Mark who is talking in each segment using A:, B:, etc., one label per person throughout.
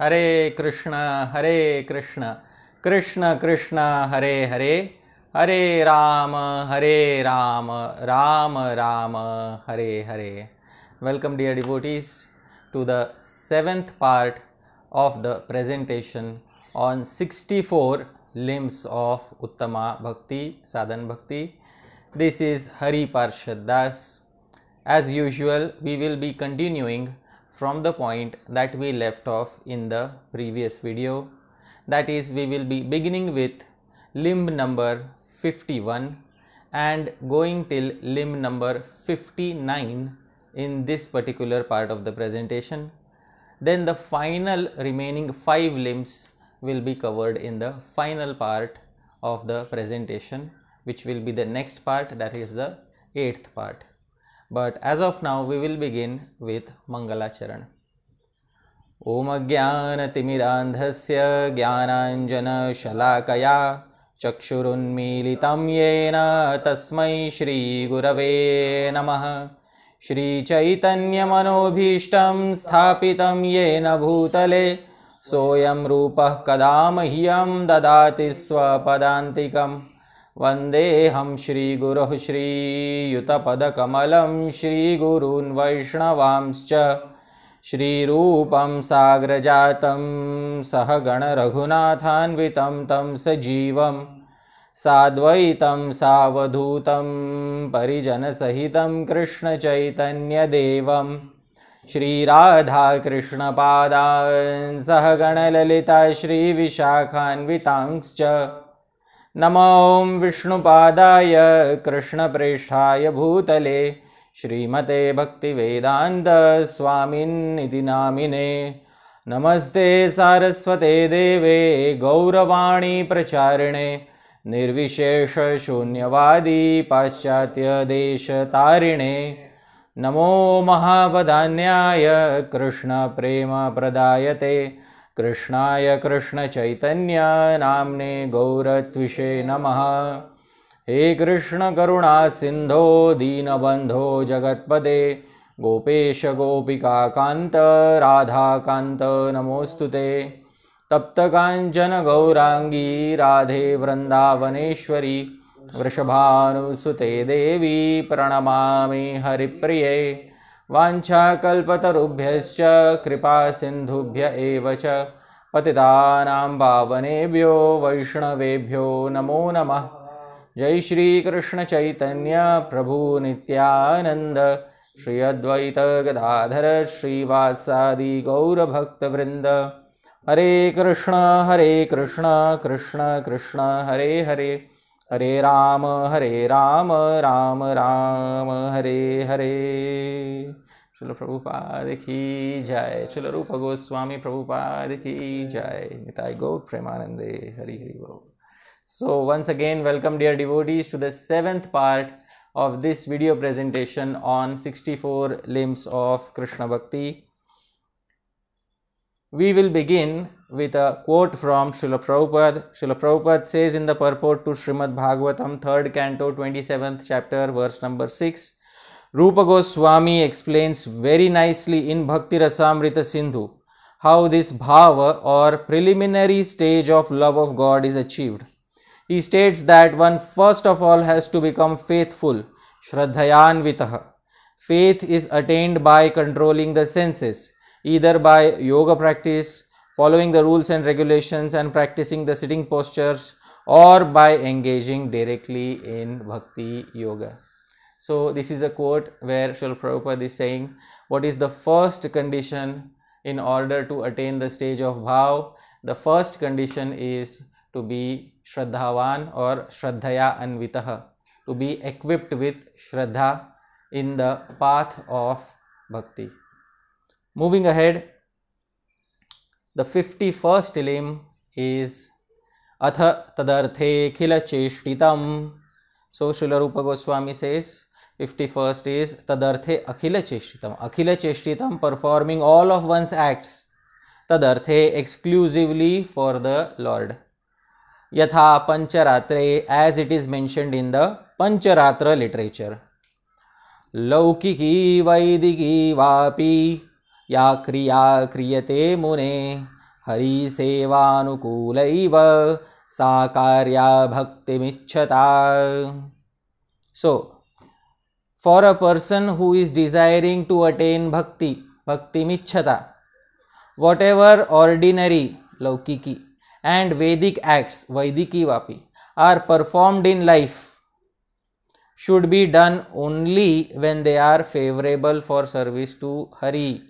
A: Hare Krishna Hare Krishna Krishna Krishna Hare Hare Hare Rama Hare Rama Rama Rama Hare Hare welcome dear devotees to the seventh part of the presentation on sixty four limbs of uttama bhakti sadhana bhakti this is Hari Parshad Das as usual we will be continuing from the point that we left off in the previous video. That is, we will be beginning with limb number 51 and going till limb number 59 in this particular part of the presentation. Then the final remaining 5 limbs will be covered in the final part of the presentation which will be the next part that is the 8th part. But as of now we will begin with mangalacharan ओम अज्ञानतिमिरान्धस्य ज्ञानाञ्जनशलाकया चक्षुरुन्मीलितं येन तस्मै श्रीगुरवे नमः श्रीचैतन्यमनोभीष्टं स्थापितं येन भूतले सोऽयं रूपः कदा मह्यं ददाति स्वपदान्तिकम् वन्देऽहं श्रीगुरुः श्रीयुतपदकमलं वैष्णवांश्च श्रीरूपं सागरजातं सहगणरघुनाथान्वितं तं सजीवं साद्वैतं सावधूतं परिजनसहितं कृष्णचैतन्यदेवं श्रीराधाकृष्णपादान् सहगणलिता श्रीविशाखान्वितांश्च नमो विष्णुपादाय कृष्णप्रेष्ठाय भूतले श्रीमते भक्तिवेदान्तस्वामिन्निति नामिने नमस्ते सारस्वते देवे गौरवाणी गौरवाणीप्रचारिणे निर्विशेषशून्यवादी पाश्चात्यदेशतारिणे नमो महापधान्याय कृष्णप्रेमप्रदायते कृष्णाय कृष्णचैतन्यनाम्ने गौरत्विषे नमः हे कृष्णकरुणासिन्धो दीनबन्धो जगत्पदे गोपेशगोपिकान्त राधाकान्त तप्त कांचन गौरांगी राधे वृन्दावनेश्वरी वृषभानुसुते देवी प्रणमामि हरिप्रिये वाञ्छाकल्पतरुभ्यश्च कृपासिन्धुभ्य एव च पतितानां पावनेभ्यो वैष्णवेभ्यो नमो नमः जय श्रीकृष्णचैतन्यप्रभुनित्यानन्द श्री अद्वैतगदाधर श्रीवासादि गौरभक्तवृन्द हरे कृष्ण हरे कृष्ण कृष्ण कृष्ण हरे हरे हरे राम हरे राम राम राम हरे हरे चलो प्रभुपाद की जय चलो रूप गोस्वामी प्रभुपाद की जय निताय गौर प्रेमानंदे हरि हरि बोल So once again, welcome dear devotees to the seventh part of this video presentation on 64 limbs of Krishna Bhakti. We will begin with a quote from Srila Prabhupada. Srila Prabhupada says in the purport to Srimad Bhagavatam, 3rd canto, 27th chapter, verse number 6, Rupa Goswami explains very nicely in Bhakti Rasamrita Sindhu how this bhava or preliminary stage of love of God is achieved. He states that one first of all has to become faithful, shraddhayanvitaha. Faith is attained by controlling the senses, either by yoga practice, following the rules and regulations and practicing the sitting postures or by engaging directly in bhakti yoga. So this is a quote where Srila Prabhupada is saying, what is the first condition in order to attain the stage of bhav? The first condition is to be Shraddhavan or Shraddhaya Anvitaha, to be equipped with Shraddha in the path of Bhakti. Moving ahead, the 51st limb is Atha Tadarthe Khila Cheshtitam. So so Rupa Goswami says, fifty first is तदर्थे अखिल चेष्टितम अखिल चेष्टितम performing all of one's acts तदर्थे exclusively for the lord यथा पंचरात्रे as it is mentioned in the Pancharatra literature लौकिकी वैदिकी वापी या क्रिया क्रियते मुने हरि सेवानुकूल सा कार्या भक्तिमिच्छता सो so, for a person who is desiring to attain bhakti, bhakti micchata, whatever ordinary laukiki and Vedic acts, Vaidiki vapi, are performed in life should be done only when they are favorable for service to Hari.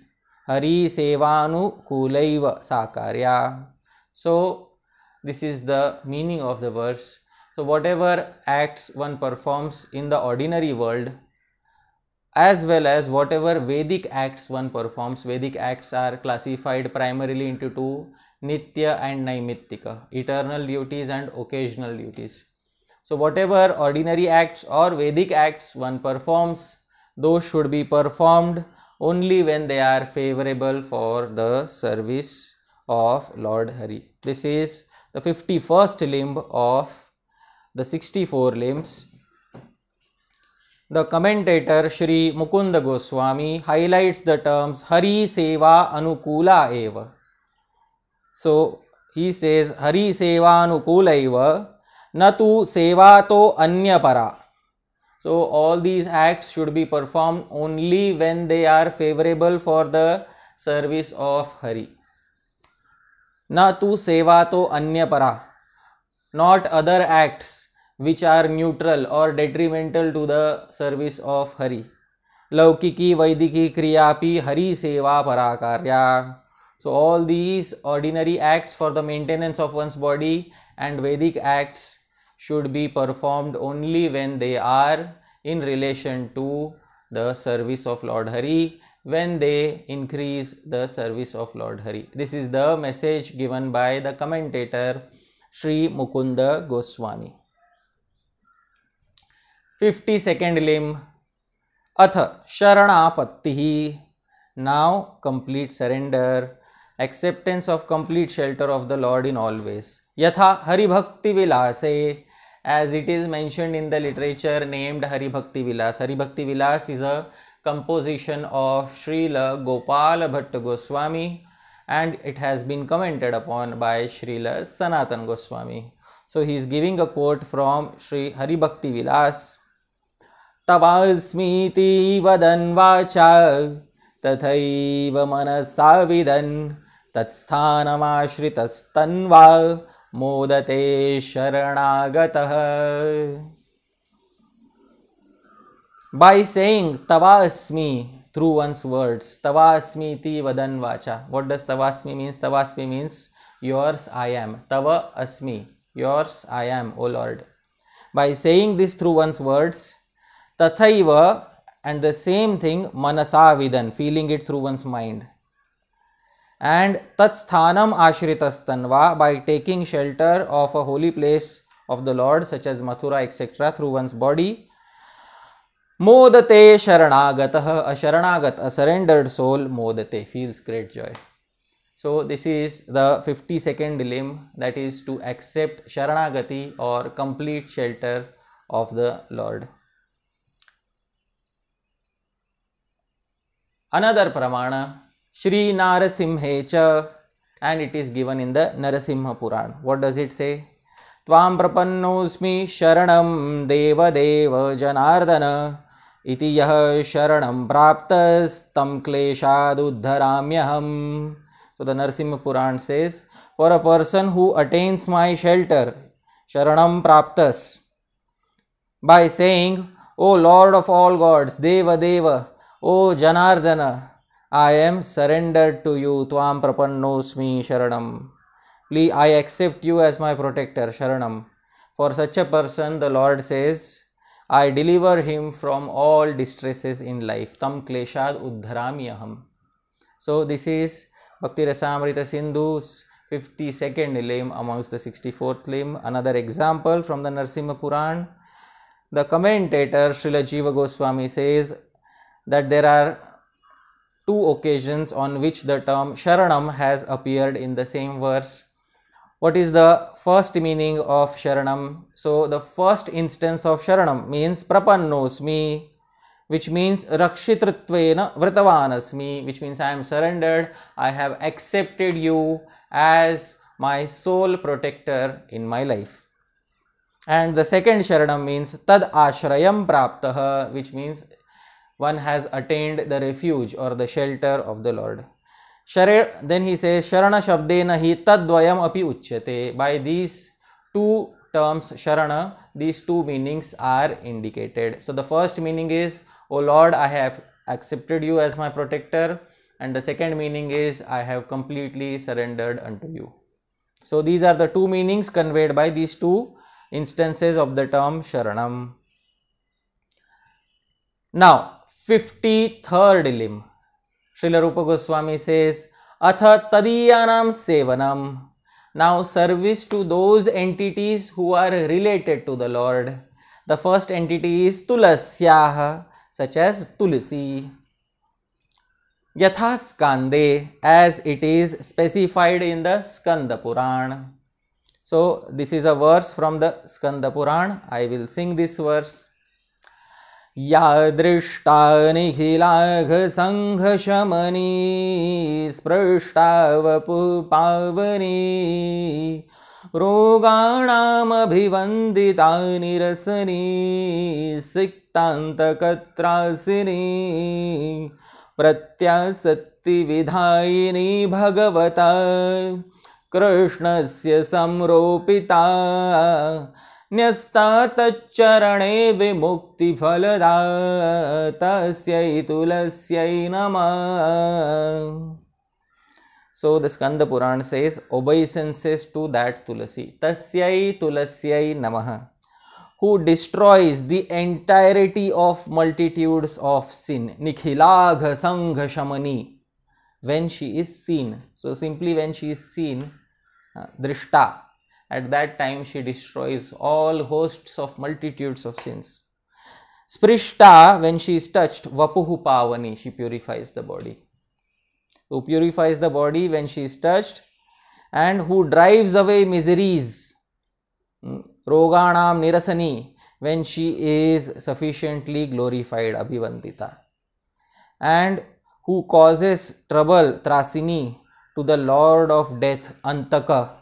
A: Hari Sevanu Kulaiva Sakarya. So, this is the meaning of the verse. So, whatever acts one performs in the ordinary world as well as whatever Vedic acts one performs. Vedic acts are classified primarily into two Nitya and Naimittika, eternal duties and occasional duties. So, whatever ordinary acts or Vedic acts one performs, those should be performed only when they are favorable for the service of Lord Hari. This is the 51st limb of the 64 limbs The commentator Sri Mukunda Goswami highlights the terms Hari Seva Anukula Eva. So he says Hari Seva Anukula Eva Natu Seva To Anyapara. So all these acts should be performed only when they are favorable for the service of Hari. न तू सेवा तो अन्य परा not other acts which are neutral or detrimental to the service of Hari. Laukiki, Vaidiki, Kriyapi, Hari Seva, Parakarya. So, all these ordinary acts for the maintenance of one's body and Vedic acts should be performed only when they are in relation to the service of Lord Hari, when they increase the service of Lord Hari. This is the message given by the commentator Sri Mukunda Goswami. 50 second limb अथ शरणापत्ति now complete surrender acceptance of complete shelter of the lord in always yatha Bhakti vilase as it is mentioned in the literature named haribhakti vilas haribhakti vilas is a composition of srila gopal bhatt goswami and it has been commented upon by srila sanatan goswami so he is giving a quote from sri haribhakti vilas तवास्मीति वदन् वाचा तथैव मनसा विदन् मोदते शरणागतः by say तवास्मि through one's words तवास्मी इति वदन् वाचा व्हाट डस तवास्मि मींस तवास्मि मींस योर्स आई एम तव अस्मि yours I am O lord by saying this through one's words Tathaiva and the same thing manasavidan, feeling it through one's mind. And tatsthanam ashritastanva by taking shelter of a holy place of the Lord such as Mathura etc. through one's body. Modate sharanagataha, a sharanagat, a surrendered soul, modate, feels great joy. So this is the 52nd limb that is to accept sharanagati or complete shelter of the Lord. another pramana Shri Narasimhe cha and it is given in the Narasimha Puran. What does it say? त्वां प्रपन्नोऽस्मि शरणं देवदेव जनार्दन इति यः शरणं प्राप्तस्तं क्लेशादुद्धराम्यहम् So the Narsimha Puran says, For a person who attains my shelter, Sharanam Praptas, by saying, O Lord of all gods, Deva Deva, O Janardana, I am surrendered to you. Tvam prapannosmi sharanam. I accept you as my protector, sharanam. For such a person, the Lord says, I deliver him from all distresses in life. Tam kleshad uddharami aham. So this is Bhakti Rasamrita Sindhu's 52nd limb amongst the 64th limb. Another example from the Narsimha Puran. The commentator Sri Jiva Goswami says, that there are two occasions on which the term Sharanam has appeared in the same verse. What is the first meaning of Sharanam? So, the first instance of Sharanam means prapannosmi, which means rakshitritvena me, which means I am surrendered, I have accepted you as my sole protector in my life. And the second Sharanam means tad ashrayam praptaha, which means one has attained the refuge or the shelter of the Lord. then he says, Sharana Shabdena hi tadvayam api uchyate. By these two terms, Sharana, these two meanings are indicated. So the first meaning is, O Lord, I have accepted you as my protector. And the second meaning is, I have completely surrendered unto you. So these are the two meanings conveyed by these two instances of the term Sharanam. Now, 53rd limb. Srila Rupa Goswami says, Atha tadiyanam sevanam. Now service to those entities who are related to the Lord. The first entity is Tulasyaha, such as Tulsi. Yatha Skande, as it is specified in the Skanda Puran. So this is a verse from the Skanda Puran. I will sing this verse. या दृष्टा निखिलाघसङ्घशमनी स्पृष्टावपुपावनी रोगाणामभिवन्दिता निरसिनी सिक्तान्तकत्रासिनी प्रत्यासक्तिविधायिनी भगवता कृष्णस्य संरोपिता न्यस्तातच्चरणे विमुक्तिफलदा तस्यै तुलस्यै नमः So the Skanda Puran says, obeisances to that Tulasi. Tasyai Tulasyai Namaha. Who destroys the entirety of multitudes of sin. Nikhilagha Sangha Shamani. When she is seen. So simply when she is seen, uh, Drishta. At that time, she destroys all hosts of multitudes of sins. Sprishta, when she is touched, Vapuhu Pavani, she purifies the body. Who purifies the body when she is touched and who drives away miseries. Hmm. Roganam Nirasani, when she is sufficiently glorified, Abhivandita. And who causes trouble, Trasini, to the lord of death, Antaka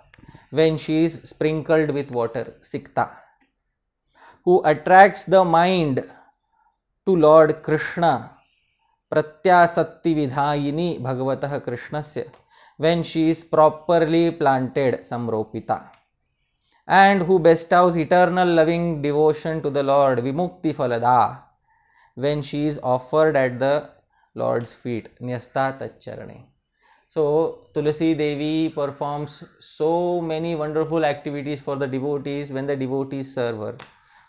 A: when she is sprinkled with water, Sikta, who attracts the mind to Lord Krishna, Pratyasatti Vidhayini Krishna Krishnasya, when she is properly planted, Samropita, and who bestows eternal loving devotion to the Lord, Vimukti phalada. when she is offered at the Lord's feet, Nyasta Tacharani. So Tulasi Devi performs so many wonderful activities for the devotees when the devotees serve her.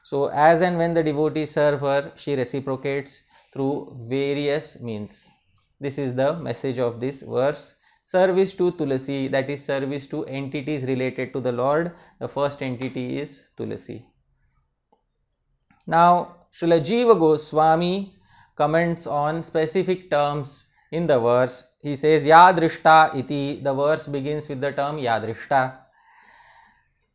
A: So as and when the devotees serve her, she reciprocates through various means. This is the message of this verse. Service to Tulasi, that is service to entities related to the Lord. The first entity is Tulasi. Now, Srila Jiva Goswami comments on specific terms in the verse. He says Yadrishta iti. The verse begins with the term Yadrishta.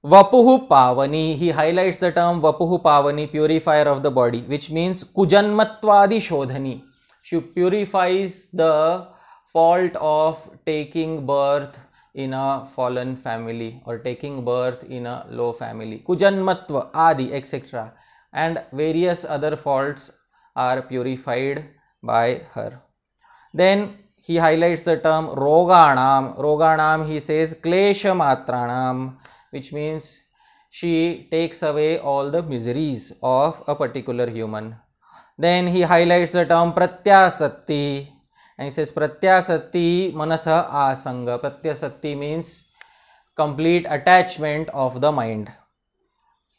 A: Vapuhu Pavani. He highlights the term Vapuhu Pavani, purifier of the body, which means Kujanmatvadi Shodhani. She purifies the fault of taking birth in a fallen family or taking birth in a low family. Kujanmatva, Adi, etc. And various other faults are purified by her. Then he highlights the term roganam. Roganam he says klesha matranam which means she takes away all the miseries of a particular human. Then he highlights the term pratyasati, and he says pratyasati manasa asanga. Pratyasati means complete attachment of the mind.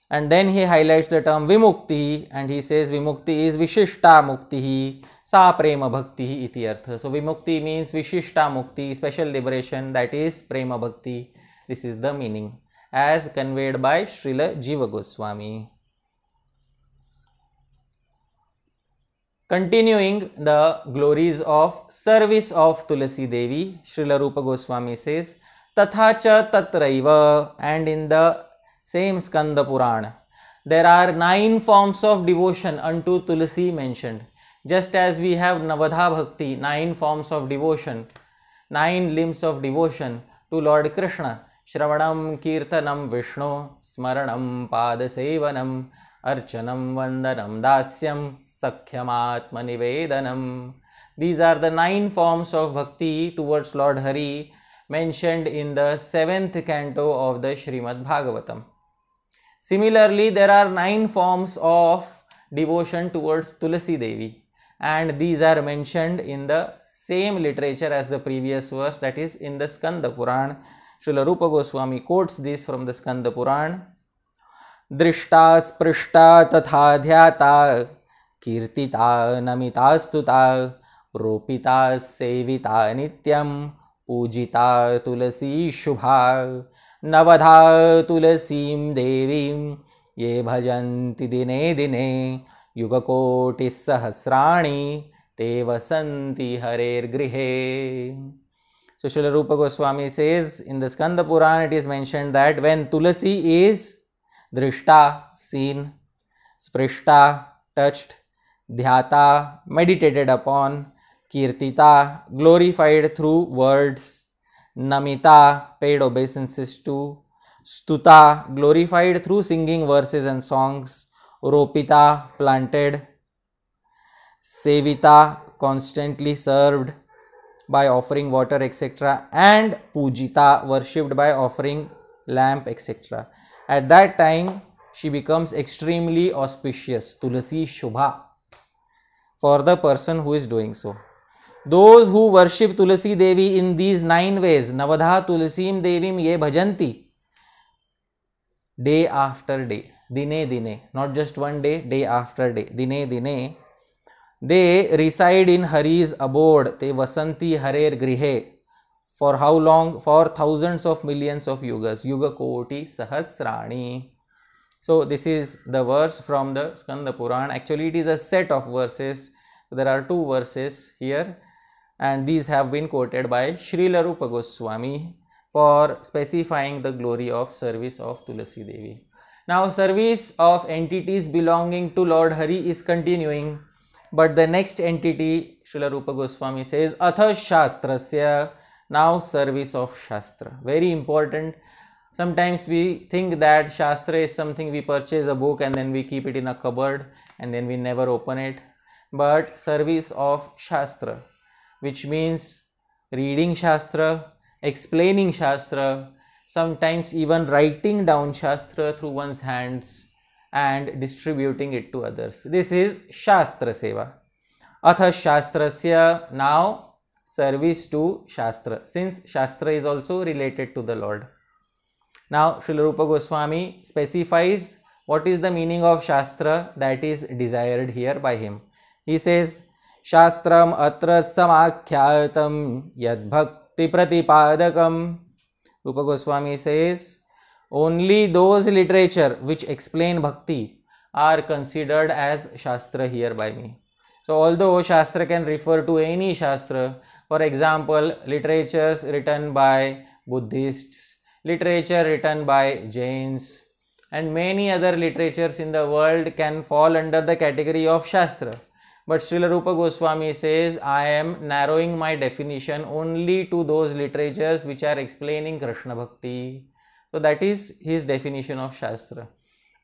A: And then he highlights the term Vimukti and he says Vimukti is Vishishta Mukti, Sa Prema Bhakti iti artha. So Vimukti means Vishishta Mukti, special liberation that is Prema Bhakti. This is the meaning as conveyed by Srila Jiva Goswami. Continuing the glories of service of Tulasi Devi, Srila Rupa Goswami says, Tathacha Tatraiva and in the same Skanda Purana. There are nine forms of devotion unto Tulsi mentioned. Just as we have Navadha Bhakti, nine forms of devotion, nine limbs of devotion to Lord Krishna. Shravanam Kirtanam Vishnu, Smaranam Padasevanam, Archanam Vandanam Dasyam, Sakhyam These are the nine forms of bhakti towards Lord Hari mentioned in the seventh canto of the Srimad Bhagavatam. Similarly, there are nine forms of devotion towards Tulasi Devi and these are mentioned in the same literature as the previous verse that is in the Skanda Puran. Srila Rupa Goswami quotes this from the Skanda Puran. Drishtas, स्पृष्टा तथा ध्याता kirtita, Namita स्तुता रोपिता सेविता नित्यं पूजिता तुलसी नवधा तुलसी देवी ये भजन्ति दिने दिने युगकोटिसहस्राणी ते वसंती हरेर्गृहे Srila Rupa Goswami says in the Skanda Purana it is mention that when Tulsi is दृष्टा seen स्पृष्टा टच्ड ध्याता मेडिटेटेड अपॉन कीर्तिता glorified through words Namita paid obeisances to, Stuta glorified through singing verses and songs, Ropita planted, Sevita constantly served by offering water etc and Pujita worshipped by offering lamp etc. At that time she becomes extremely auspicious, Tulasi Shubha for the person who is doing so. Those who worship Tulsi Devi in these nine ways नवधा तुलसीम देवीम ये भजंती day after day दिने दिने not just one day day after day दिने दिने they reside in Hari's abode ते वसंती हरेर गृहे for how long for thousands of millions of yugas युग कोटि सहस्राणी so this is the verse from the Skanda Purana actually it is a set of verses there are two verses here and these have been quoted by Sri Rupa Goswami for specifying the glory of service of Tulasi Devi. Now service of entities belonging to Lord Hari is continuing but the next entity Sri Rupa Goswami says Atha Shastrasya now service of Shastra very important sometimes we think that Shastra is something we purchase a book and then we keep it in a cupboard and then we never open it but service of Shastra which means reading Shastra, explaining Shastra, sometimes even writing down Shastra through one's hands and distributing it to others. This is Shastra Seva. Atha Shastrasya now service to Shastra since Shastra is also related to the Lord. Now Srila Rupa Goswami specifies what is the meaning of Shastra that is desired here by him. He says, शास्त्र अत्र समाख्यात यदक्ति प्रतिपादक Rupa Goswami says only those literature which explain bhakti are considered as shastra here by me so although shastra can refer to any shastra for example literatures written by Buddhist literature written by Jains and many other literatures in the world can fall under the category of shastra but Srila Rupa Goswami says I am narrowing my definition only to those literatures which are explaining Krishna भक्ति so that is his definition of shastra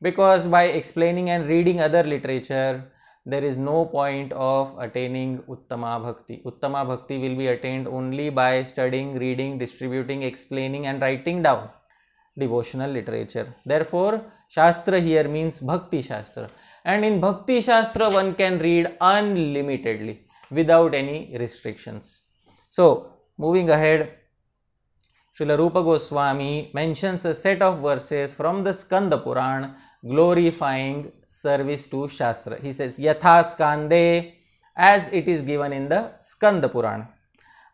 A: because by explaining and reading other literature there is no point of attaining uttama bhakti uttama bhakti will be attained only by studying reading distributing explaining and writing down devotional literature therefore shastra here means bhakti shastra And in Bhakti Shastra, one can read unlimitedly without any restrictions. So, moving ahead, Srila Rupa Goswami mentions a set of verses from the Skanda Puran glorifying service to Shastra. He says, Yatha Skande, as it is given in the Skanda Puran.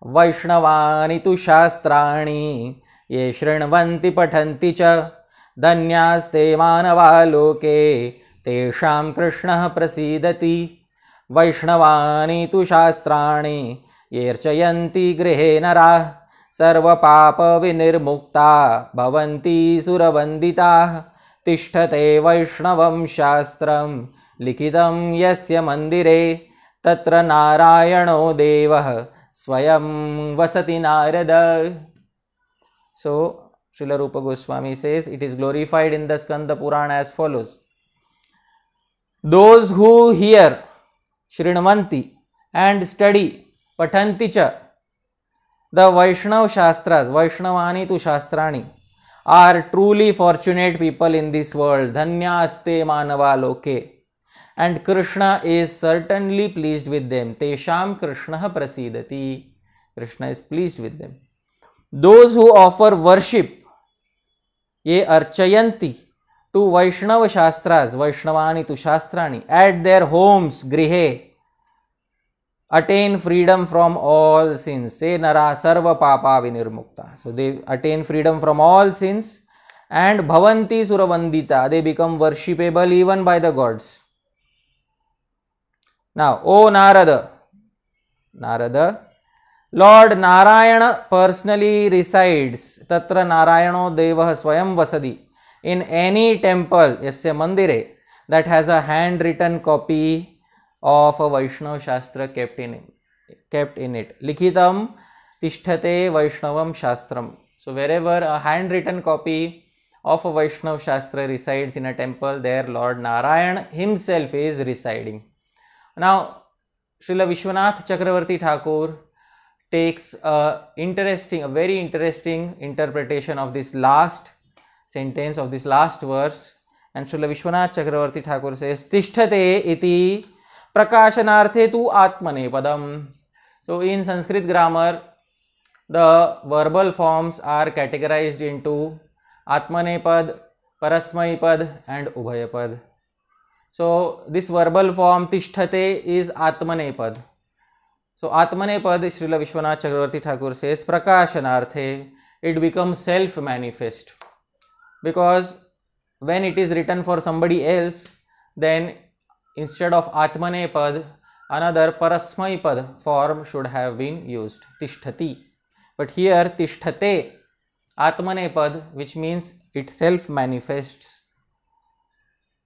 A: Vaishnavani tu Shastrani, ye shrinvanti pathanti cha, धन्यास्ते मानवालोके तेषां कृष्णः प्रसीदति वैष्णवानि तु शास्त्राणि येऽर्चयन्ति गृहे नराः सर्वपापविनिर्मुक्ता भवन्ति सुरवन्दिताः तिष्ठते वैष्णवं शास्त्रं लिखितं यस्य मन्दिरे तत्र नारायणो देवः स्वयं वसति नारद so Srila Rupa Goswami says it is glorified in the Skanda Purana as follows those who hear Srinvanti and study Patanti cha the Vaishnav Shastras, Vaishnavani tu Shastrani are truly fortunate people in this world. Dhanyaste manava loke. And Krishna is certainly pleased with them. Tesham Krishna prasidati. Krishna is pleased with them. Those who offer worship, ye archayanti, to Vaishnava shastras वैष्णवानी तू शास्त्राणी at their homes गृह attain freedom from all sins ते नरा सर्व पापा विनिर्मुक्ता so they attain freedom from all sins and भवंती सुरवंदिता they become worshipable even by the gods ना O Narada Narada lord Narayana personally resides तत्र नारायणो देव स्वयं वसदी in any temple, yasya mandire, that has a handwritten copy of a Vaishnav Shastra kept in, kept in it. Likhitam tishthate Vaishnavam Shastram. So, wherever a handwritten copy of a Vaishnav Shastra resides in a temple, there Lord Narayan himself is residing. Now, Srila Vishwanath Chakravarti Thakur takes a interesting, a very interesting interpretation of this last sentence of this last verse and Srila Vishwanath Chakravarti Thakur says तिष्ठते इति प्रकाशनार्थे तु आत्मने पदम so in Sanskrit grammar the verbal forms are categorize into atmane pada parasmai pada and ubhaya pada so this verbal form तिष्ठते is atmane pada so atmane pada Srila Vishwanath Chakravarti Thakur says प्रकाशनार्थे it become self manifest because when it is written for somebody else then instead of atmane pad another parasmai pad form should have been used tishtati but here tishtate atmane pad which means itself manifests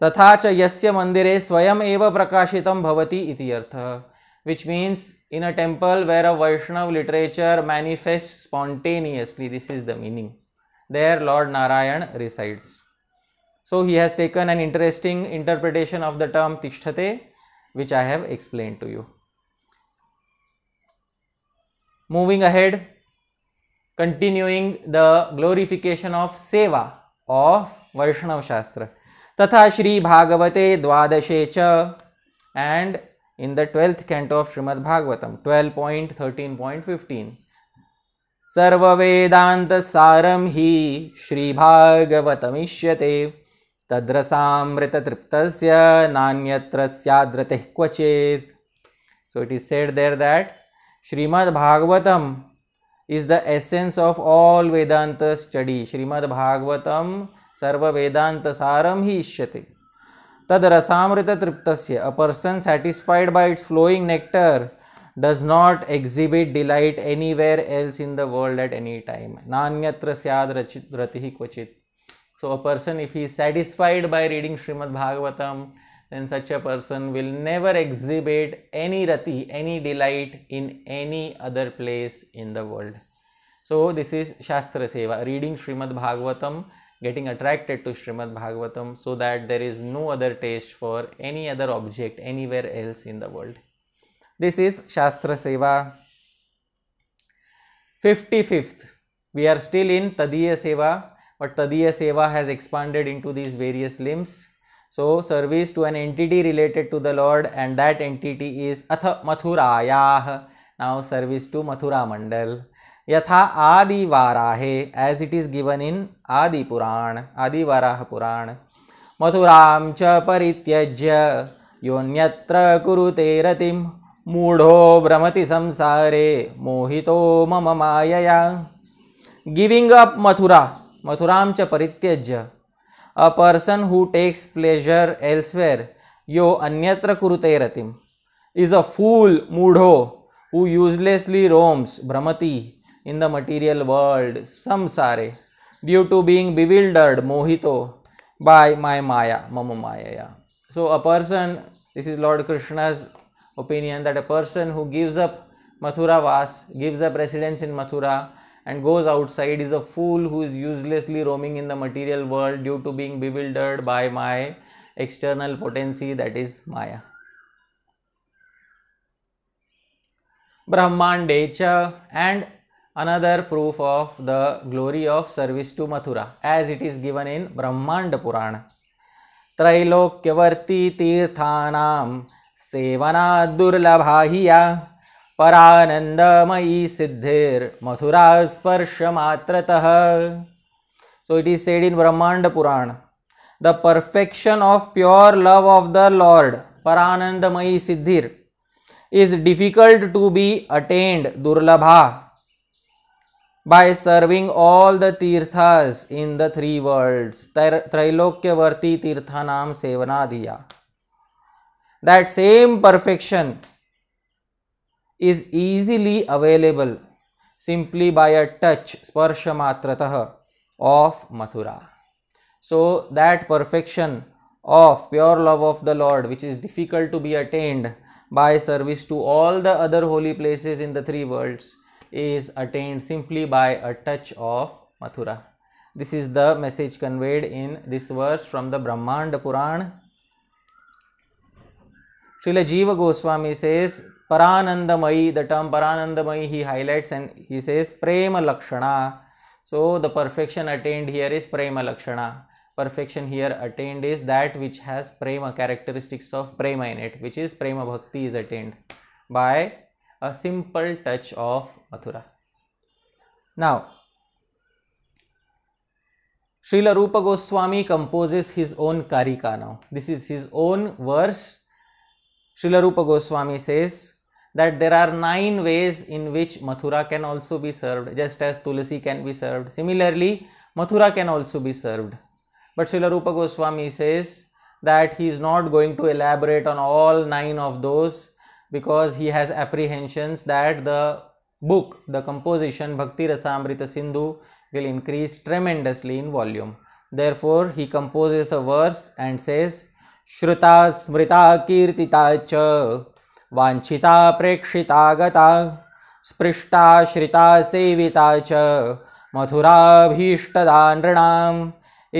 A: तथा च यस्य मंदिरे स्वयं एव प्रकाशितं भवति इति अर्थः which means in a temple where a Vaishnav literature manifests spontaneously. This is the meaning. there Lord Narayan resides. So he has taken an interesting interpretation of the term Tishthate which I have explained to you. Moving ahead, continuing the glorification of Seva of Vaishnav Shastra. Tatha Shri Bhagavate Dwadashe Cha and in the 12th canto of Srimad Bhagavatam 12.13.15. सारम ही श्रीभागवतमिष्यते तद्रसामृततृप्तस्य नान्यत्र स्याद्रतिः क्वचे so it is said there that Srimad Bhagavatam is the essence of all Vedanta study Srimad Bhagavatam सर्व वेदांत सारम ही इष्यते तद रसामृत तृप्तस्य a person satisfied by its flowing nectar does not exhibit delight anywhere else in the world at any time. Nanyatra syad ratihi kvachit. So a person if he is satisfied by reading Srimad Bhagavatam, then such a person will never exhibit any rati, any delight in any other place in the world. So this is Shastra Seva, reading Srimad Bhagavatam, getting attracted to Srimad Bhagavatam so that there is no other taste for any other object anywhere else in the world. This is shastra seva fifty fifth we are still in tadiya seva but tadiya seva has expanded into these various limbs so service to an entity related to the lord and that entity is अथ मथुराया now service to Mathura Mandal यथा आदिवारा हे as it is given in Adipurana Adivaraha Purana मथुरा च परित्यज्य योन्यत्र कुरुते रतिम मूढो भ्रमति संसारे मोहितो मम मायया गिविंग अप मथुरा मथुराम च परित्यज्य a person who takes pleasure elsewhere यो अन्यत्र कुरुते रतिम इज अ फूल मूढो हु यूजलेसली रोम्स भ्रमति इन द मटीरियल वर्ल्ड संसारे ड्यू टू बीइंग बिविल्डर्ड मोहितो बाय माय माया मम maya so a person this is lord Krishna's opinion that a person who gives up Mathura Vas, gives up residence in Mathura, and goes outside is a fool who is uselessly roaming in the material world due to being bewildered by my external potency that is Maya. Brahmandecha and another proof of the glory of service to Mathura as it is given in Brahmanda Purana. त्रैलोक्यवर्ती Tirthanam. सेवना दुर्लभा हिया परानंदमयी सिद्धिर मथुरा स्पर्श मात्र so it is said in Brahmanda Purana the perfection of pure love of the lord परानंदमयी सिद्धिर is difficult to be attained दुर्लभा by serving all the tirthas in the three worlds त्रैलोक्यवर्ती तीर्थानाम सेवना दिया that same perfection is easily available simply by a touch sparsha matratah of Mathura. So that perfection of pure love of the Lord which is difficult to be attained by service to all the other holy places in the three worlds is attained simply by a touch of Mathura. This is the message conveyed in this verse from the Brahmand Puran Srila Jiva Goswami says, Paranandamai, the term Paranandamai he highlights and he says, Prema Lakshana. So the perfection attained here is Prema Lakshana. Perfection here attained is that which has Prema, characteristics of Prema in it, which is Prema Bhakti is attained by a simple touch of Mathura. Now, Srila Rupa Goswami composes his own Karika now. This is his own verse Srila Rupa Goswami says that there are nine ways in which Mathura can also be served, just as Tulasi can be served. Similarly, Mathura can also be served. But Srila Rupa Goswami says that he is not going to elaborate on all nine of those because he has apprehensions that the book, the composition Bhakti Rasamrita Sindhu will increase tremendously in volume. Therefore, he composes a verse and says, श्रुता स्मृता कीर्तिता च वाञ्छिता प्रेक्षिता गता स्पृष्टा श्रिता सेविता च मथुराभीष्टदा नृणाम्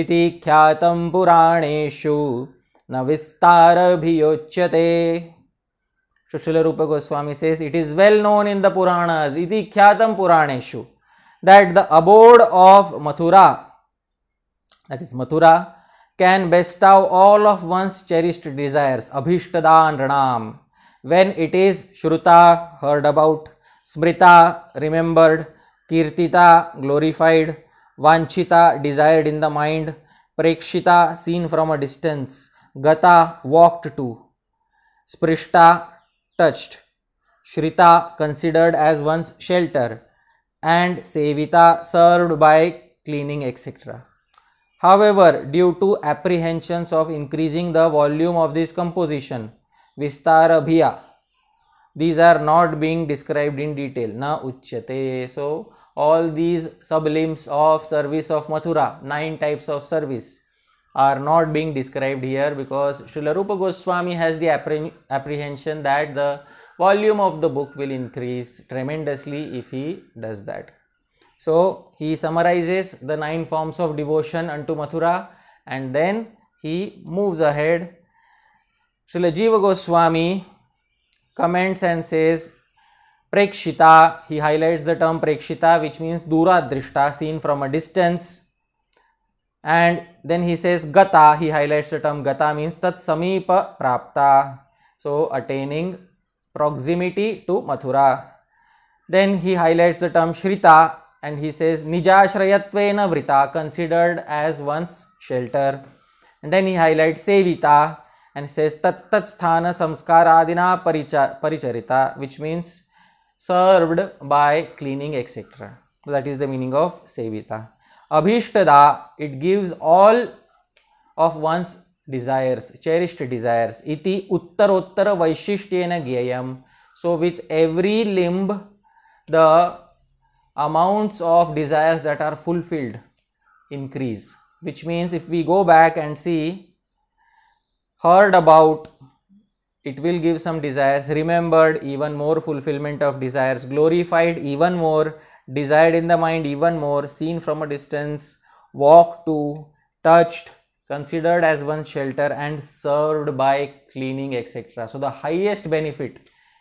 A: इति ख्यातं पुराणेषु न विस्तारभियोच्यते Srila Rupa Goswami says it is well known in the Puranas इति ख्यातं पुराणेषु that the abode of Mathura that is Mathura can bestow all of one's cherished desires, abhishtadan ranam. When it is shruta, heard about, smrita, remembered, kirtita, glorified, vanchita, desired in the mind, prekshita, seen from a distance, gata, walked to, sprishta, touched, shrita, considered as one's shelter, and sevita, served by cleaning, etc. However, due to apprehensions of increasing the volume of this composition, Vistarabhiya, these are not being described in detail. Na uchyate. So, all these sublimes of service of Mathura, nine types of service are not being described here because Srila Rupa Goswami has the appreh apprehension that the volume of the book will increase tremendously if he does that. So he summarizes the nine forms of devotion unto Mathura and then he moves ahead. Srila Jiva Goswami comments and says Prekshita, he highlights the term Prekshita which means dura Drishta, seen from a distance. And then he says Gata, he highlights the term Gata means Tat Samipa Prapta, so attaining proximity to Mathura. Then he highlights the term Shrita and he says nijashrayatve vrita considered as one's shelter and then he highlights sevita and says tattat sthana samskaradina paricharita which means served by cleaning etc that is the meaning of sevita abhishtada it gives all of one's desires cherished desires iti uttarottara vaishishtyena gyayam so with every limb the amounts of desires that are fulfilled increase which means if we go back and see heard about it will give some desires remembered even more fulfillment of desires glorified even more desired in the mind even more seen from a distance walked to touched considered as one shelter and served by cleaning etc so the highest benefit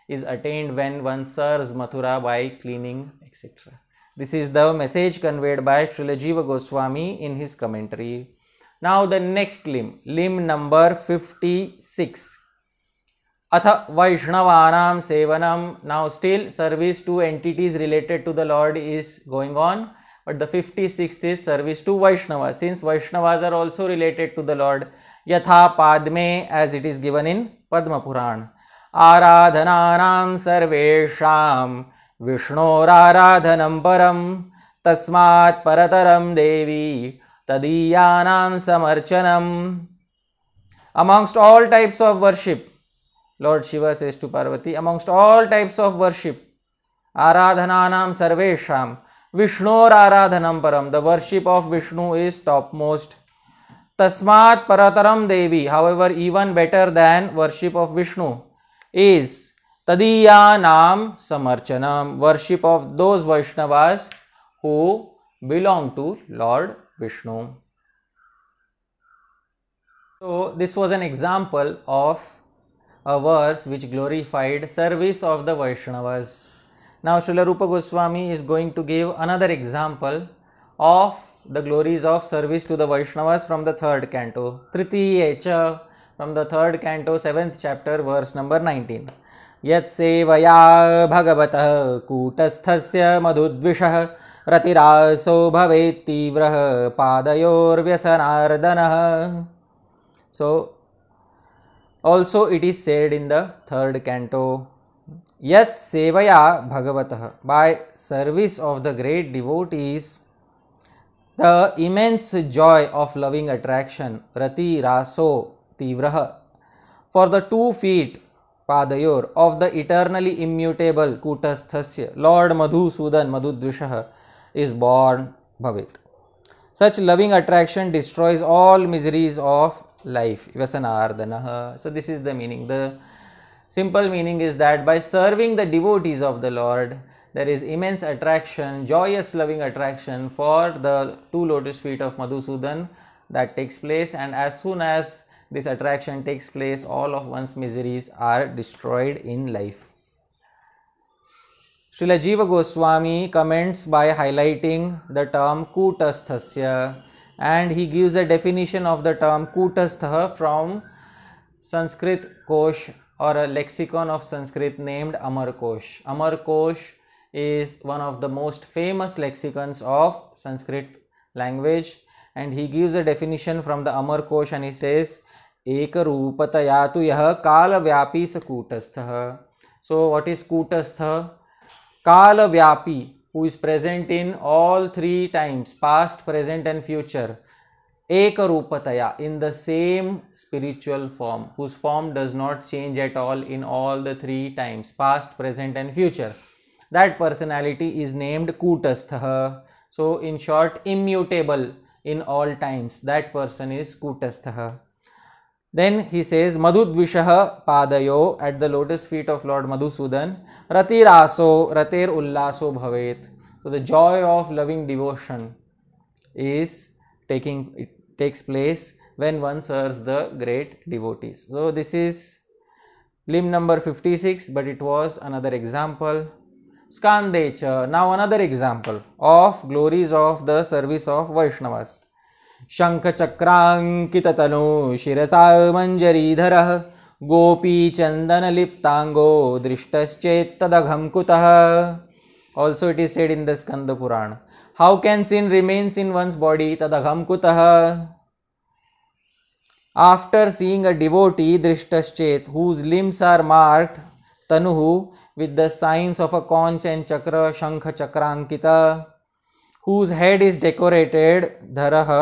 A: is attained when one serves mathura by cleaning etc This is the message conveyed by Srila Jiva Goswami in his commentary. Now the next limb, limb number 56. अथ वैष्णवानाम सेवनम now still service to entities related to the lord is going on but the fifty six is service to Vaishnava since Vaishnavas are also related to the lord यथा पादमे as it is given in Padma Purana आराधनानाम सर्वेशाम विष्णोराराधनं परम तस्मात् परतरं देवी तदीयाना समर्चन amongst all types of worship lord Shiva says to Parvati amongst all types of worship आराधनानां सर्वेषां विष्णोराराधनं परम the worship of Vishnu is top most तस्मात् परतरम देवी however even better than worship of Vishnu is Tadiya Tadiyanam Samarchanam, worship of those Vaishnavas who belong to Lord Vishnu. So, this was an example of a verse which glorified service of the Vaishnavas. Now, Srila Rupa Goswami is going to give another example of the glories of service to the Vaishnavas from the third canto, Tritiyecha, from the third canto, seventh chapter, verse number 19. यत्सेवया भगवतः कूटस्थस्य मधुद्विषः रतिरासो भवेत् तीव्रः पादयोर्व्यसनार्दनः so also it is said in the third canto यत सेवया भगवत by service of the great devotees the immense joy of loving attraction रति रासो तीव्र for the two feet Padayor of the eternally immutable Kutasthasya, Lord Madhusudan Madhudvishaha, is born Bhavit. Such loving attraction destroys all miseries of life. Vasanardhanaha. So, this is the meaning. The simple meaning is that by serving the devotees of the Lord, there is immense attraction, joyous loving attraction for the two lotus feet of Madhusudan that takes place, and as soon as this attraction takes place all of one's miseries are destroyed in life Srila Jiva Goswami comments by highlighting the term kutasthasya and he gives a definition of the term kutastha from Sanskrit Kosh or a lexicon of Sanskrit named Amar Kosh. Amar Kosh is one of the most famous lexicons of Sanskrit language and he gives a definition from the Amar Kosh and he says एक रूपतया तो यह कालव्यापी स कूटस्थ सो what is कूटस्थ कालव्यापी who is present in all three times past present and future एक रूपतया in the same spiritual form whose form does not change at all in all the three times past present and future that personality is named कूटस्थ so in short immutable in all times that person is कूटस्थ Then he says, Madhudvishaha Padayo at the lotus feet of Lord Madhusudan, Ratir Aso, Ratir Ullaso Bhavet. So the joy of loving devotion is taking it takes place when one serves the great devotees. So this is limb number 56, but it was another example. Skandecha, now another example of glories of the service of Vaishnavas. शङ्खचक्राङ्किततनो शिरसा लिप्तांगो गोपीचन्दनलिप्ताङ्गो दृष्टश्चेत्तदघं कुतः also it is said in the Skanda Purana how can sin remains in one's body तदघम कुत after seeing a devotee दृष्टश्चेत whose limbs are marked तनु with the signs of a conch and chakra शंख chakra whose head is decorated dharaha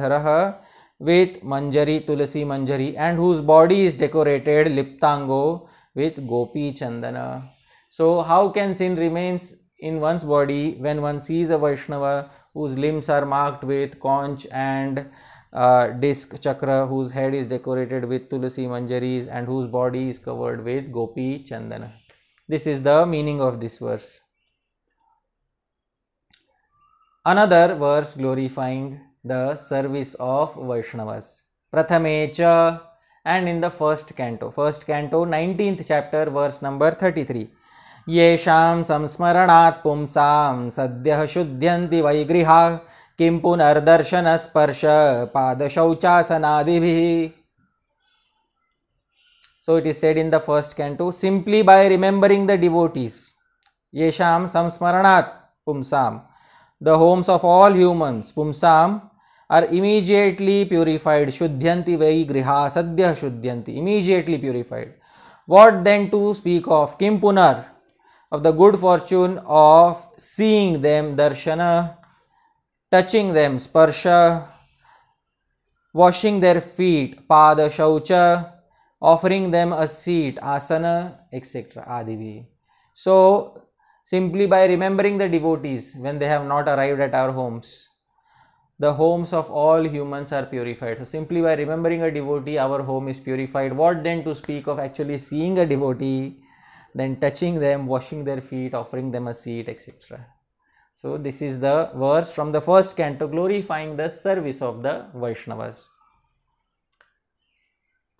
A: dharaha, with manjari tulasi manjari and whose body is decorated liptango with gopi chandana so how can sin remains in one's body when one sees a vaishnava whose limbs are marked with conch and uh, disc chakra whose head is decorated with tulasi manjaris and whose body is covered with gopi chandana this is the meaning of this verse Another verse glorifying the service of Vaishnavas. Prathamecha and in the first canto. First canto, 19th chapter, verse number 33. Yesham येषां संस्मरणात् vaigriha सद्यः शुद्ध्यन्ति वैगृहा किं पुनर्दर्शनस्पर्श पादशौचासनादिभिः So it is said in the first canto, simply by remembering the devotees. Yesham samsmaranat pumsam the homes of all humans, Pumsam, are immediately purified. Shuddhyanti vai griha sadhya shuddhyanti. Immediately purified. What then to speak of? Kim punar? Of the good fortune of seeing them, darshana, touching them, sparsha, washing their feet, pada shaucha, offering them a seat, asana, etc. Adibhi. So, simply by remembering the devotees when they have not arrived at our homes. The homes of all humans are purified. So, simply by remembering a devotee, our home is purified. What then to speak of actually seeing a devotee, then touching them, washing their feet, offering them a seat, etc. So, this is the verse from the first canto glorifying the service of the Vaishnavas.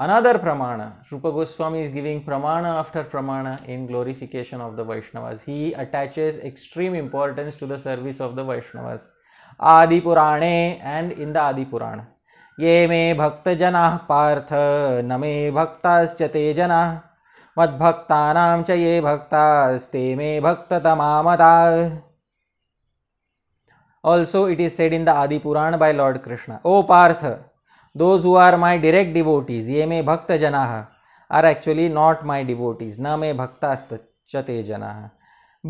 A: another pramana. rupa Goswami is giving pramana after pramana in glorification of the Vaishnavas. He attaches extreme importance to the service of the Vaishnavas. Adi Purane and in the Adi Purana. ये मे भक्तजनाः पार्थ न मे भक्ताश्च ते जनाः मद्भक्तानां च ये भक्तास्ते मे भक्ततमामता also it is said in the Adi Purana by Lord Krishna O Partha those who are my direct devotees ये मे भक्त जना are actually not my devotees न मे भक्तास्त चे जना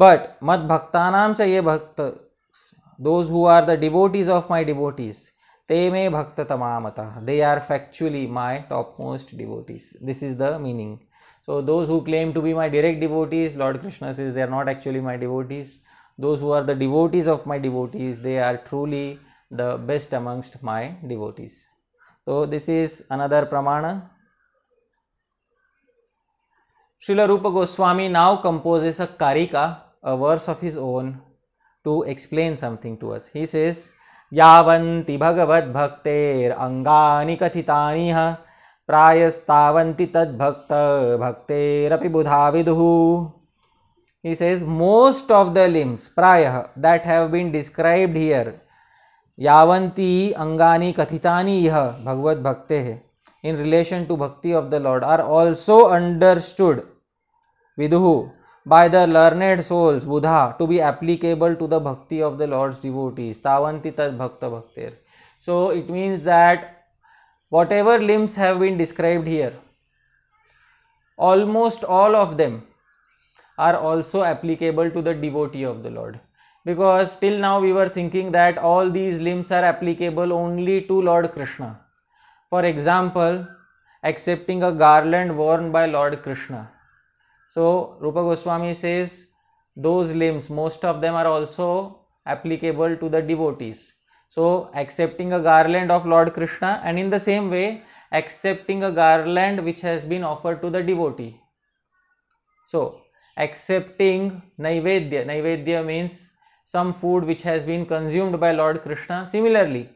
A: बट मत भक्ता च ये भक्त those who are the devotees of my devotees ते मे भक्त तमाम they are factually my top most devotees this is the meaning so those who claim to be my direct devotees Lord Krishna's is they are not actually my devotees those who are the devotees of my devotees they are truly the best amongst my devotees तो this is another प्रमाण Srila Rupa Goswami now compose is a कारिका a verse of his own to explain something to us he says यावन्ति भगवत भक्तेर अंगानि कथितानि ह प्रायस्तावन्ति तद् भक्त भक्तेर अपि बुधा विदुः he says most of the limbs प्रायः that have been described here यावंती अंगानी कथितानी यह भगवत भक्ते है in relation to bhakti of the Lord are also understood विदु बाय द लर्नेड सोल्स बुधा to be applicable to the भक्ति ऑफ द लॉर्ड्स डिवोटीज तावंती तद भक्त भक्तेर so it means that whatever limbs have been described here almost all of them are also applicable to the devotee of the Lord because till now we were thinking that all these limbs are applicable only to Lord Krishna. For example, accepting a garland worn by Lord Krishna. So, Rupa Goswami says those limbs, most of them are also applicable to the devotees. So, accepting a garland of Lord Krishna, and in the same way, accepting a garland which has been offered to the devotee. So, accepting Naivedya, Naivedya means some food which has been consumed by Lord Krishna, similarly,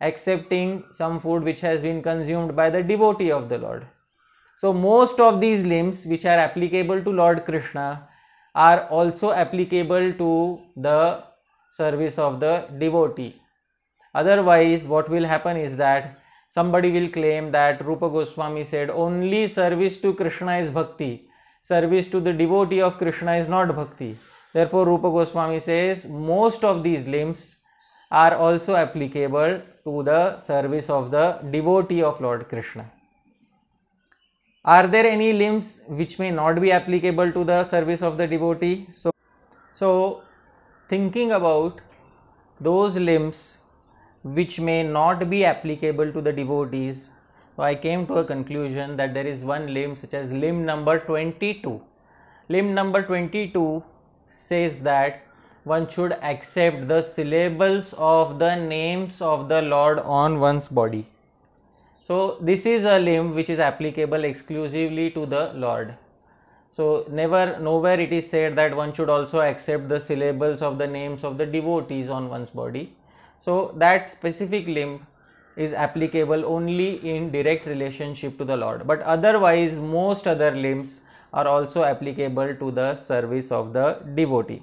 A: accepting some food which has been consumed by the devotee of the Lord. So, most of these limbs which are applicable to Lord Krishna are also applicable to the service of the devotee. Otherwise, what will happen is that somebody will claim that Rupa Goswami said only service to Krishna is bhakti, service to the devotee of Krishna is not bhakti. Therefore, Rupa Goswami says most of these limbs are also applicable to the service of the devotee of Lord Krishna. Are there any limbs which may not be applicable to the service of the devotee? So, so thinking about those limbs which may not be applicable to the devotees, so I came to a conclusion that there is one limb such as limb number 22. Limb number 22 says that one should accept the syllables of the names of the Lord on one's body. So, this is a limb which is applicable exclusively to the Lord. So, never, nowhere it is said that one should also accept the syllables of the names of the devotees on one's body. So, that specific limb is applicable only in direct relationship to the Lord. But otherwise, most other limbs are also applicable to the service of the devotee.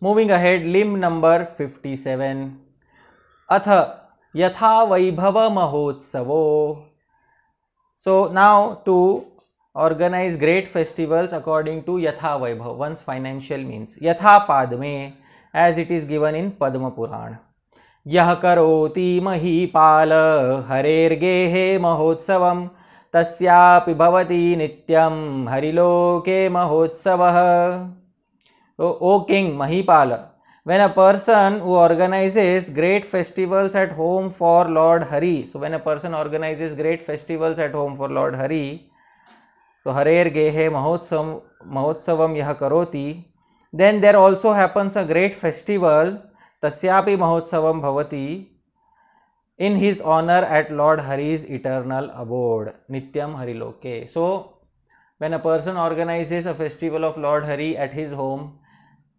A: Moving ahead, limb number 57. Ath yatha vaibhava mahotsavo. So now to organize great festivals according to yatha vaibhava, one's financial means. Yatha padme as it is given in Padma Puran. यह करोति महीपाल हरेर्गेहे महोत्सवम् तस्वती नित्यम हरिलोके महोत्सव O king महीपाल when a person who organizes great festivals at home for Lord Hari so when a person organizes great festivals at home for Lord Hari तो हरेर गेहे महोत्सव महोत्सव यह करोति then there also happens a great festival तस्यापि महोत्सव भवती in his honor at Lord Hari's eternal abode, Nityam loke So, when a person organizes a festival of Lord Hari at his home,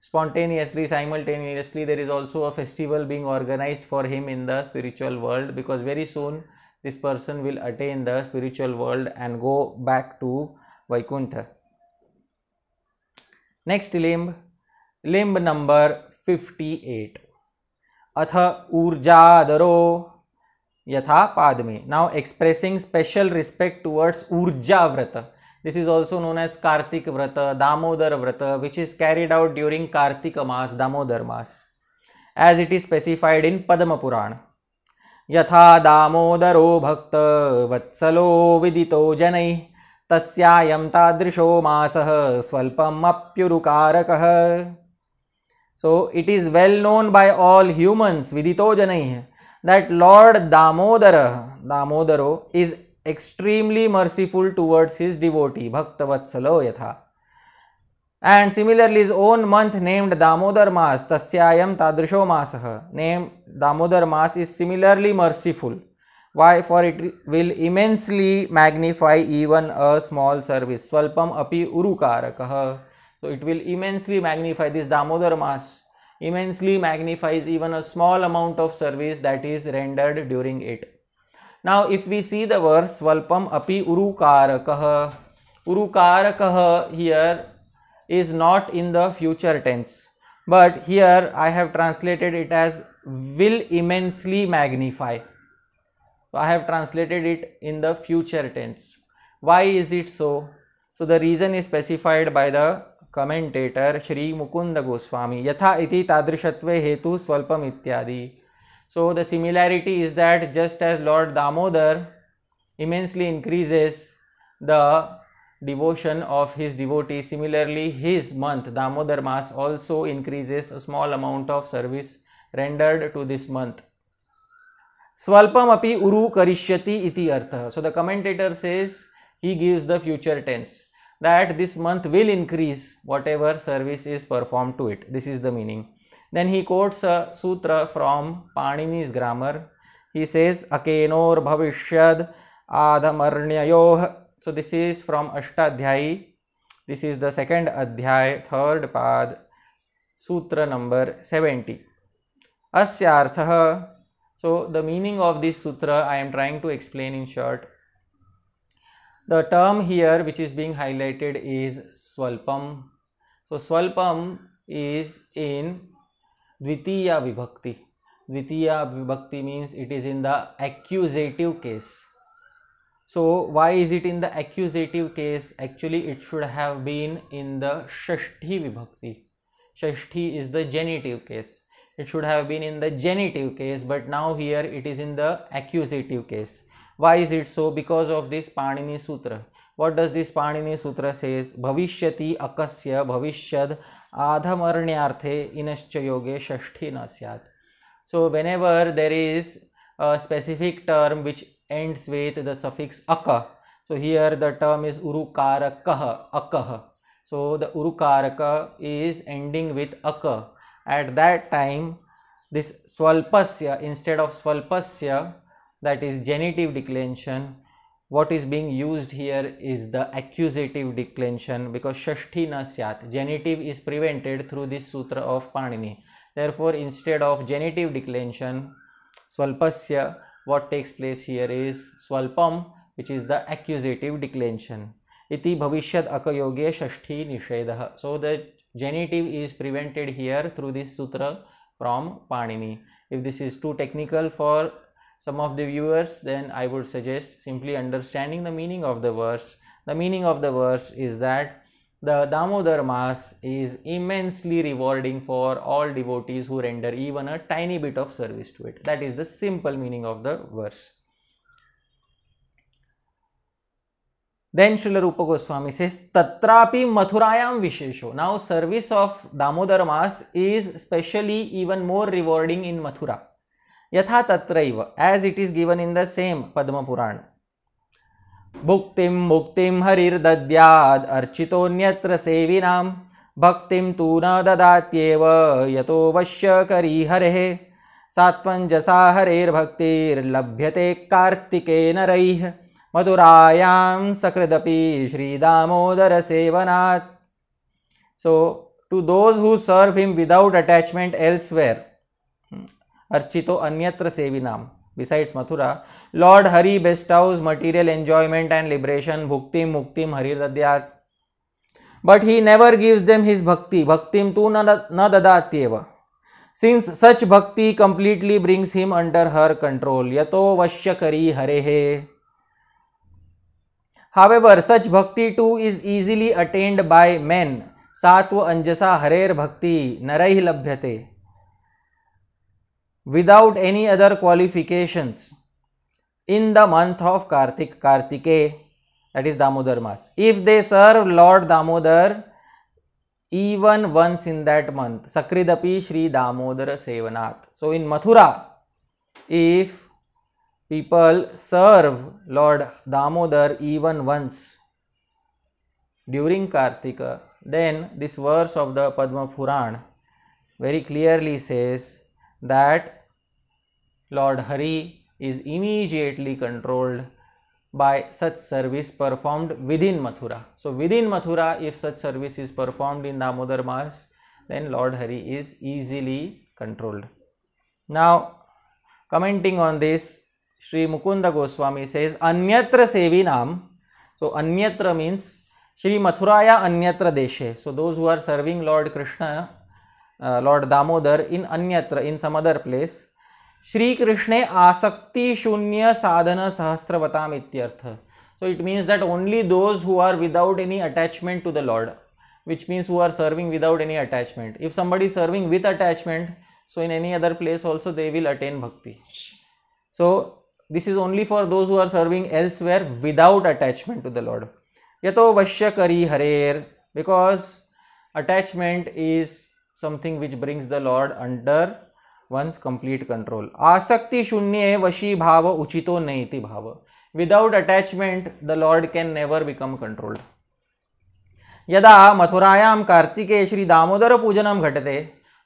A: spontaneously, simultaneously, there is also a festival being organized for him in the spiritual world because very soon this person will attain the spiritual world and go back to Vaikuntha. Next limb, limb number 58. अथ ऊर्जादरो यथा पाद में now expressing special respect towards ऊर्जा व्रत this is also known as Kartik vrat Damodar vrat which is carried out during Kartik mas Damodar mas as it is specified in Padma Purana यथा दामोदरो भक्त वत्सलो विदितो जन तस्यायम तादृशो मास स्वल्पमप्युरुकारकः so it is well known by all humans विदितो जन that Lord Damodara, Damodaro is extremely merciful towards his devotee, Bhaktavatsalo yatha. And similarly, his own month named Damodar Mas, Tasyayam Tadrisho Masaha, named Damodar Mas is similarly merciful. Why? For it will immensely magnify even a small service. Swalpam api urukarakaha. So it will immensely magnify this Damodar Mas immensely magnifies even a small amount of service that is rendered during it. Now, if we see the verse Valpam api urukarakah, urukarakah here is not in the future tense, but here I have translated it as will immensely magnify. So, I have translated it in the future tense. Why is it so? So, the reason is specified by the commentator Shri Mukunda Goswami यथा इति तादृशत्व हेतु स्वल्पम इत्यादि so the similarity is that just as Lord Damodar immensely increases the devotion of his devotee similarly his month Damodar mas also increases a small amount of service rendered to this month स्वल्पम अपनी उरु करिष्यति अर्थ so the commentator says he gives the future tense that this month will increase whatever service is performed to it. This is the meaning. Then he quotes a sutra from Panini's grammar. He says, Akenor Bhavishyad Adhamarnyayoh. So this is from Ashtadhyayi. This is the second adhyay, third pad, sutra number 70. Asyarthah. So the meaning of this sutra I am trying to explain in short. The term here which is being highlighted is Swalpam. So, Swalpam is in Dvitiya Vibhakti. Dvitiya Vibhakti means it is in the accusative case. So, why is it in the accusative case? Actually, it should have been in the Shashti Vibhakti. Shashti is the genitive case. It should have been in the genitive case, but now here it is in the accusative case. Why is it so because of this Panini sutra what does this Panini सूत्र says भविष्य अकस्य भविष्य आधमरण्यार्थे इनश्च योगे षष्ठी न सैत so whenever there is a specific term which ends with the suffix अक so here the term is उरुकारक अक सो द उरुकारक इज एंडिंग विथ अक एट दैट टाइम दिस स्वल्पस्य इंस्टेड ऑफ स्वल्पस्य that is genitive declension what is being used here is the accusative declension because shashti na syat genitive is prevented through this sutra of panini therefore instead of genitive declension swalpasya what takes place here is swalpam which is the accusative declension iti bhavishyad akayoge shashti nishedah so the genitive is prevented here through this sutra from panini if this is too technical for some of the viewers, then I would suggest simply understanding the meaning of the verse. The meaning of the verse is that the Damodar Mass is immensely rewarding for all devotees who render even a tiny bit of service to it. That is the simple meaning of the verse. Then Srila Rupa Goswami says, Tatrapi Mathurayam Vishesho. Now, service of Damodar Mass is specially even more rewarding in Mathura. यथा तत्रैव as it is given in the same Purana भुक्ति मुक्ति हरिर्द्याद अर्चितोऽन्यत्र सेविनां भक्ति तो न ददात्येव यतो वश्य करी हरे सात्वञ्जसा हरेर्भक्तिर्लभ्यते कार्तिके नरैः मधुरायां सकृदपि श्रीदामोदरसेवनात् so to those who serve him without attachment elsewhere अर्चितो अन्यत्र सेविनाम besides Mathura Lord Hari bestows material enjoyment and liberation भुक्तिम मुक्तिम हरिदद्यात but he never gives them his bhakti भक्तिम तू न ददात्येव since such bhakti completely brings him under her control यतो वश्य करी हरे हे however such bhakti too is easily attained bye main सात्व अंजसा हरेर भक्ति नरैः लभ्यते without any other qualifications in the month of Kartik Kartike that is Damodar Mas. If they serve Lord Damodar even once in that month, Sakridapi Shri Damodar Sevanath. So in Mathura, if people serve Lord Damodar even once during Kartika, then this verse of the Padma Puran very clearly says that Lord Hari is immediately controlled by such service performed within Mathura. So, within Mathura, if such service is performed in Damodar Mas, then Lord Hari is easily controlled. Now, commenting on this, Sri Mukunda Goswami says, Anyatra Sevinam. So, Anyatra means Sri Mathuraya Anyatra Deshe. So, those who are serving Lord Krishna Lord Damodar in अन्यत्र in some other place श्री कृष्णे आसक्ति शून्य साधन सहस्रवताम इत्यर्थ so it means that only those who are without any attachment to the Lord which means who are serving without any attachment if somebody serving with attachment so in any other place also they will attain bhakti so this is only for those who are serving elsewhere without attachment to the Lord यथो करी हरेर because attachment is something which brings the Lord under one's complete control आसक्ति शून्य है वशी भाव उचितो नहीं थी भाव without attachment the Lord can never become controlled यदा मथुरायाम कार्तिके श्री दामोदर पूजनम घटते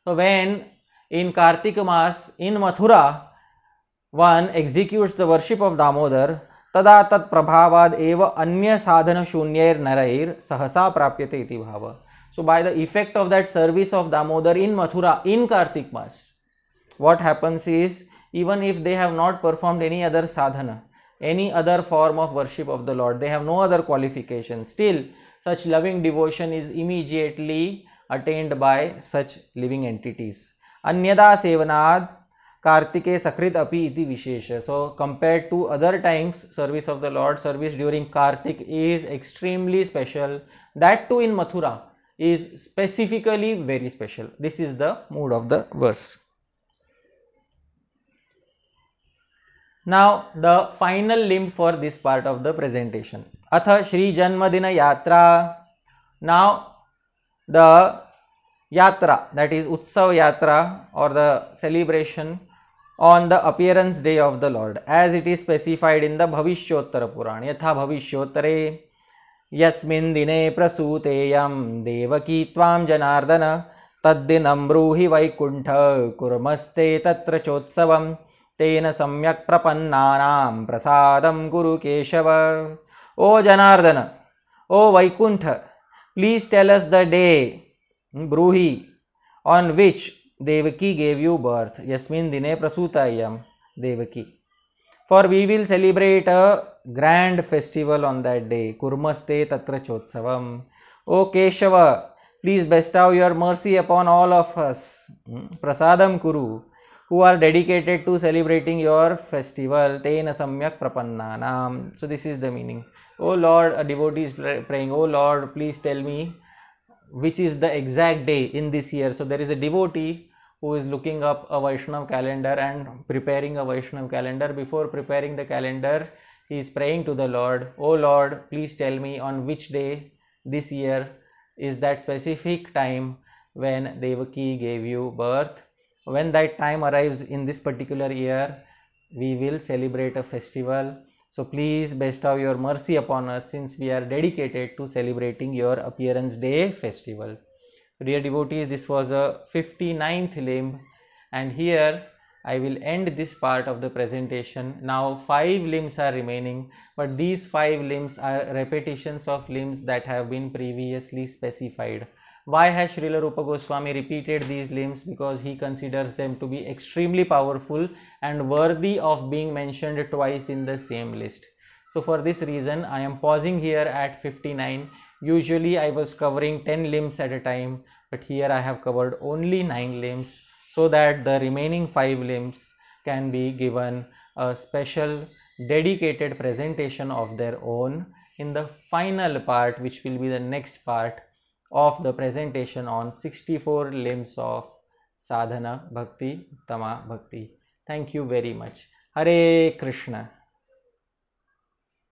A: तो when in Kartik mas in Mathura one executes the worship of Damodar तदा तत्प्रभावाद एव अन्य साधन शून्य नरैर सहसा प्राप्यते इति भाव So by the effect of that service of Damodar in Mathura, in Kartik Mas, what happens is even if they have not performed any other sadhana, any other form of worship of the Lord, they have no other qualification, still such loving devotion is immediately attained by such living entities. Anyada sevanad kartike sakrit api iti wishes So compared to other times, service of the Lord, service during Kartik is extremely special. That too in Mathura. is specifically very special. This is the mood of the verse. Now the final limb for this part of the presentation. Atha Shri Janmadina Yatra. Now the Yatra that is Utsav Yatra or the celebration on the appearance day of the Lord as it is specified in the bhavishyottara Puran. Yatha bhavishyottare यस्मिन् दिने प्रसूतेयं देवकी त्वां जनार्दन तद्दिनं ब्रूहि वैकुंठ कुर्मस्ते तत्र चोत्सवं तेन सम्यक् प्रपन्नानां प्रसादं गुरु केशव O Janardana O Vaikuntha please tell us the day ब्रूहि on which Devaki gave you birth यस्मिन् दिने प्रसूतायं Devaki for we will celebrate a grand festival on that day. Kurmaste Tatra Chotsavam. O Keshava, please bestow your mercy upon all of us. Hmm? Prasadam Kuru, who are dedicated to celebrating your festival. Tena Samyak Prapannanam. So, this is the meaning. O Lord, a devotee is praying, O Lord, please tell me which is the exact day in this year. So, there is a devotee who is looking up a Vaishnav calendar and preparing a Vaishnav calendar, before preparing the calendar, he is praying to the Lord, Oh Lord, please tell me on which day this year is that specific time when Devaki gave you birth. When that time arrives in this particular year, we will celebrate a festival. So please bestow your mercy upon us since we are dedicated to celebrating your appearance day festival. Dear devotees, this was the 59th limb, and here I will end this part of the presentation. Now, five limbs are remaining, but these five limbs are repetitions of limbs that have been previously specified. Why has Srila Rupa Goswami repeated these limbs? Because he considers them to be extremely powerful and worthy of being mentioned twice in the same list. So, for this reason, I am pausing here at 59 usually i was covering 10 limbs at a time but here i have covered only 9 limbs so that the remaining 5 limbs can be given a special dedicated presentation of their own in the final part which will be the next part of the presentation on 64 limbs of sadhana bhakti tama bhakti thank you very much hare krishna